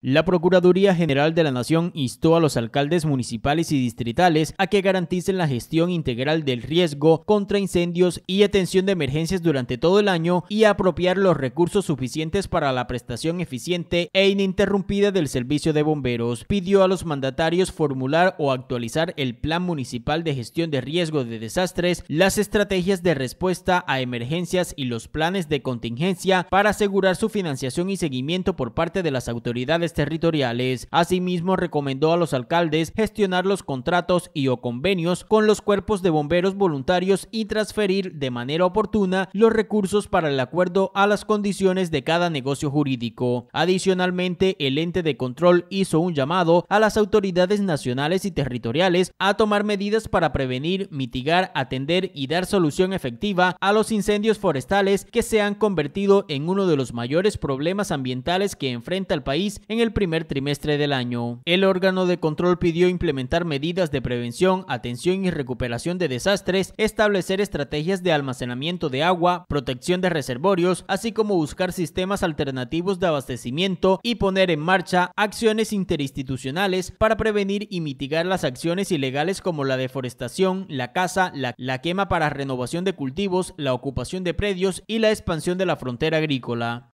La Procuraduría General de la Nación instó a los alcaldes municipales y distritales a que garanticen la gestión integral del riesgo contra incendios y atención de emergencias durante todo el año y a apropiar los recursos suficientes para la prestación eficiente e ininterrumpida del servicio de bomberos. Pidió a los mandatarios formular o actualizar el Plan Municipal de Gestión de Riesgo de Desastres, las estrategias de respuesta a emergencias y los planes de contingencia para asegurar su financiación y seguimiento por parte de las autoridades territoriales. Asimismo, recomendó a los alcaldes gestionar los contratos y o convenios con los cuerpos de bomberos voluntarios y transferir de manera oportuna los recursos para el acuerdo a las condiciones de cada negocio jurídico. Adicionalmente, el ente de control hizo un llamado a las autoridades nacionales y territoriales a tomar medidas para prevenir, mitigar, atender y dar solución efectiva a los incendios forestales que se han convertido en uno de los mayores problemas ambientales que enfrenta el país en el primer trimestre del año, el órgano de control pidió implementar medidas de prevención, atención y recuperación de desastres, establecer estrategias de almacenamiento de agua, protección de reservorios, así como buscar sistemas alternativos de abastecimiento y poner en marcha acciones interinstitucionales para prevenir y mitigar las acciones ilegales como la deforestación, la caza, la, la quema para renovación de cultivos, la ocupación de predios y la expansión de la frontera agrícola.